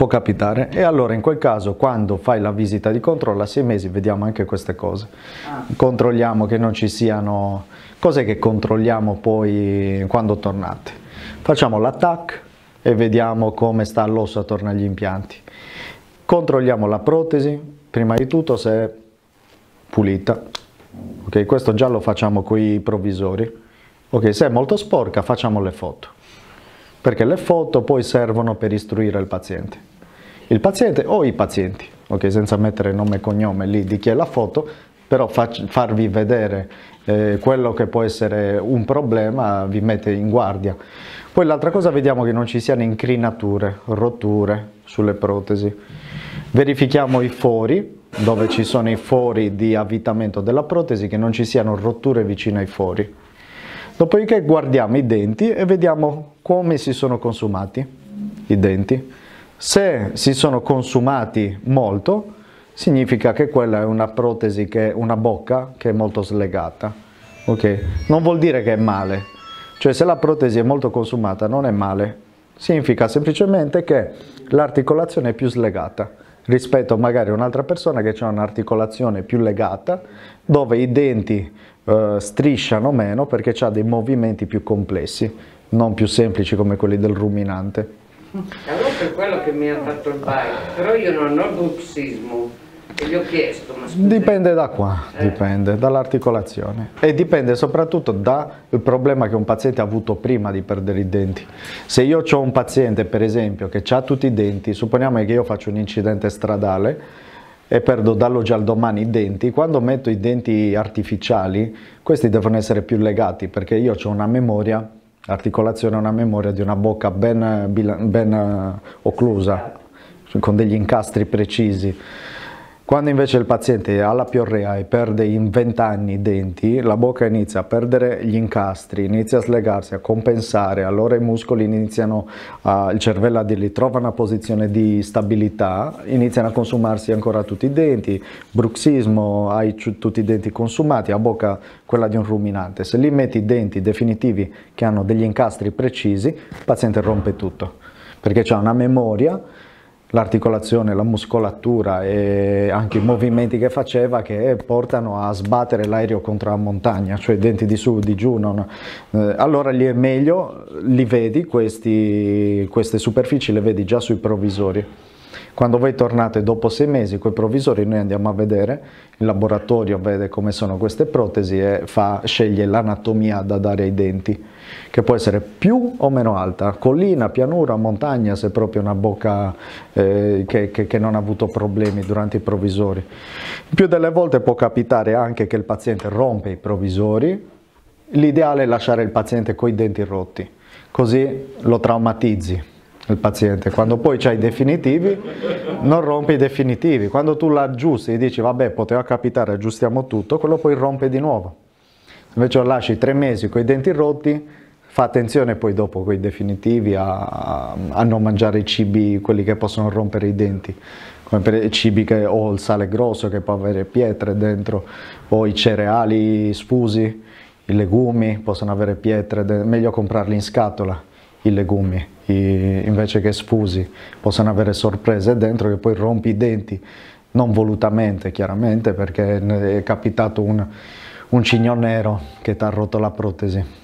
può capitare e allora in quel caso quando fai la visita di controllo a sei mesi vediamo anche queste cose ah. controlliamo che non ci siano cose che controlliamo poi quando tornate facciamo l'attack e vediamo come sta l'osso attorno agli impianti controlliamo la protesi prima di tutto se è pulita ok questo già lo facciamo con i provvisori ok se è molto sporca facciamo le foto perché le foto poi servono per istruire il paziente. Il paziente o i pazienti, ok, senza mettere nome e cognome lì di chi è la foto, però farvi vedere eh, quello che può essere un problema vi mette in guardia. Poi l'altra cosa vediamo che non ci siano incrinature, rotture sulle protesi. Verifichiamo i fori, dove ci sono i fori di avvitamento della protesi, che non ci siano rotture vicino ai fori. Dopodiché guardiamo i denti e vediamo come si sono consumati i denti. Se si sono consumati molto, significa che quella è una protesi, che, una bocca che è molto slegata. Okay? Non vuol dire che è male, cioè se la protesi è molto consumata non è male, significa semplicemente che l'articolazione è più slegata rispetto magari a un'altra persona che ha un'articolazione più legata dove i denti eh, strisciano meno perché ha dei movimenti più complessi, non più semplici come quelli del ruminante. Allora per quello che mi ha fatto il baio, però io non ho bruxismo e gli ho chiesto, ma scusate. Dipende da qua, eh. dipende dall'articolazione e dipende soprattutto dal problema che un paziente ha avuto prima di perdere i denti. Se io ho un paziente, per esempio, che ha tutti i denti, supponiamo che io faccio un incidente stradale e perdo dall'oggi al domani i denti, quando metto i denti artificiali, questi devono essere più legati perché io ho una memoria, articolazione, una memoria di una bocca ben, ben eh, occlusa, con degli incastri precisi. Quando invece il paziente ha la piorrea e perde in 20 anni i denti, la bocca inizia a perdere gli incastri, inizia a slegarsi, a compensare, allora i muscoli iniziano, a, il cervello a dirgli trova una posizione di stabilità, iniziano a consumarsi ancora tutti i denti, bruxismo, hai tutti i denti consumati, a bocca quella di un ruminante. Se lì metti i denti definitivi che hanno degli incastri precisi, il paziente rompe tutto, perché c'è una memoria l'articolazione, la muscolatura e anche i movimenti che faceva che portano a sbattere l'aereo contro la montagna, cioè i denti di su, di giù. Non, eh, allora gli è meglio, li vedi questi, queste superfici, le vedi già sui provvisori. Quando voi tornate dopo sei mesi con i provvisori noi andiamo a vedere, il laboratorio vede come sono queste protesi e fa, sceglie l'anatomia da dare ai denti, che può essere più o meno alta, collina, pianura, montagna, se proprio una bocca eh, che, che, che non ha avuto problemi durante i provvisori. Più delle volte può capitare anche che il paziente rompe i provvisori, l'ideale è lasciare il paziente con i denti rotti, così lo traumatizzi il paziente. Quando poi c'hai i definitivi, non rompi i definitivi. Quando tu l'aggiusti e dici vabbè, poteva capitare, aggiustiamo tutto, quello poi rompe di nuovo. Invece lo lasci tre mesi con i denti rotti, fa attenzione poi dopo con i definitivi a, a, non mangiare i cibi, quelli che possono rompere i denti, come per i cibi che, o il sale grosso che può avere pietre dentro, o i cereali sfusi, i legumi possono avere pietre, meglio comprarli in scatola, i legumi invece che sfusi, possono avere sorprese dentro che poi rompi i denti, non volutamente chiaramente perché è capitato un, un cigno nero che ti ha rotto la protesi.